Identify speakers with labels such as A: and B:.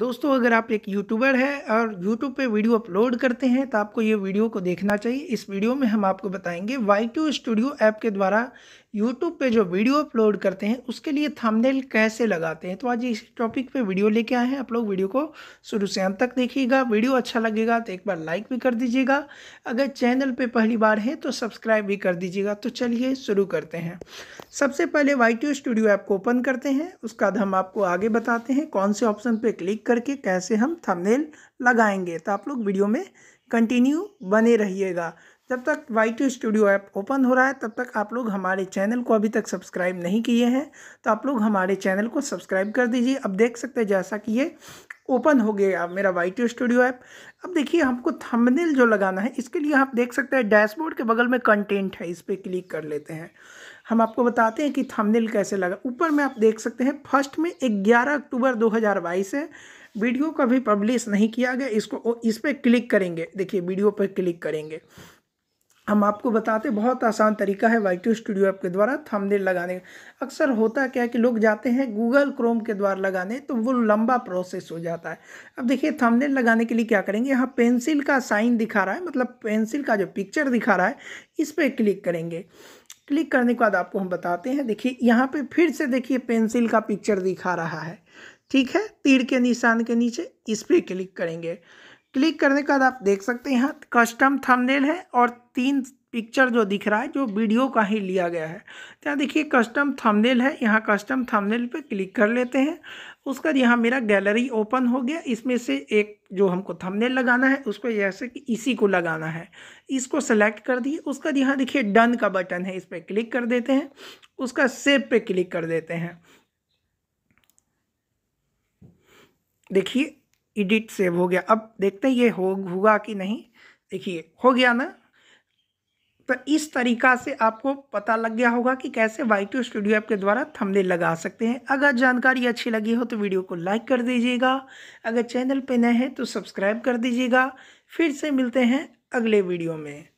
A: दोस्तों अगर आप एक यूट्यूबर है और यूट्यूब पे वीडियो अपलोड करते हैं तो आपको ये वीडियो को देखना चाहिए इस वीडियो में हम आपको बताएंगे वाई टू स्टूडियो ऐप के द्वारा यूट्यूब पे जो वीडियो अपलोड करते हैं उसके लिए थंबनेल कैसे लगाते हैं तो आज इस टॉपिक पे वीडियो लेके आए हैं आप लोग वीडियो को शुरू से अंत तक देखिएगा वीडियो अच्छा लगेगा तो एक बार लाइक भी कर दीजिएगा अगर चैनल पे पहली बार है तो सब्सक्राइब भी कर दीजिएगा तो चलिए शुरू करते हैं सबसे पहले वाई स्टूडियो ऐप को ओपन करते हैं उसका बाद हम आपको आगे बताते हैं कौन से ऑप्शन पर क्लिक करके कैसे हम थमनेल लगाएंगे तो आप लोग वीडियो में कंटिन्यू बने रहिएगा जब तक Y two studio app open हो रहा है तब तक आप लोग हमारे चैनल को अभी तक सब्सक्राइब नहीं किए हैं तो आप लोग हमारे चैनल को सब्सक्राइब कर दीजिए अब देख सकते हैं जैसा कि ये ओपन हो गया मेरा वाई टू स्टूडियो ऐप अब देखिए हमको थंबनेल जो लगाना है इसके लिए आप देख सकते हैं डैशबोर्ड के बगल में कंटेंट है इस पर क्लिक कर लेते हैं हम आपको बताते हैं कि थंबनेल कैसे लगा ऊपर में आप देख सकते हैं फर्स्ट में ग्यारह अक्टूबर 2022 है वीडियो को अभी पब्लिश नहीं किया गया इसको इस पर क्लिक करेंगे देखिए वीडियो पर क्लिक करेंगे हम आपको बताते बहुत आसान तरीका है वाई टू स्टूडियो ऐप के द्वारा थंबनेल लगाने का अक्सर होता क्या है कि लोग जाते हैं गूगल क्रोम के द्वारा लगाने तो वो लंबा प्रोसेस हो जाता है अब देखिए थंबनेल लगाने के लिए क्या करेंगे यहाँ पेंसिल का साइन दिखा रहा है मतलब पेंसिल का जो पिक्चर दिखा रहा है इस पर क्लिक करेंगे क्लिक करने के बाद आपको हम बताते हैं देखिए यहाँ पर फिर से देखिए पेंसिल का पिक्चर दिखा रहा है ठीक है तीर के निशान के नीचे इस पर क्लिक करेंगे क्लिक करने के बाद आप देख सकते हैं यहाँ कस्टम थंबनेल है और तीन पिक्चर जो दिख रहा है जो वीडियो का ही लिया गया है तो यहाँ देखिए कस्टम थंबनेल है यहाँ कस्टम थंबनेल पे क्लिक कर लेते हैं उसका यहाँ मेरा गैलरी ओपन हो गया इसमें से एक जो हमको थंबनेल लगाना है उसको जैसे कि इसी को लगाना है इसको सेलेक्ट कर दिए उसका यहाँ देखिए डन का बटन है इस पर क्लिक कर देते हैं उसका सेव पे क्लिक कर देते हैं देखिए एडिट सेव हो गया अब देखते हैं ये हो हुआ कि नहीं देखिए हो गया ना तो इस तरीका से आपको पता लग गया होगा कि कैसे वाई टू स्टूडियो ऐप के द्वारा थंबनेल लगा सकते हैं अगर जानकारी अच्छी लगी हो तो वीडियो को लाइक कर दीजिएगा अगर चैनल पर नए हैं तो सब्सक्राइब कर दीजिएगा फिर से मिलते हैं अगले वीडियो में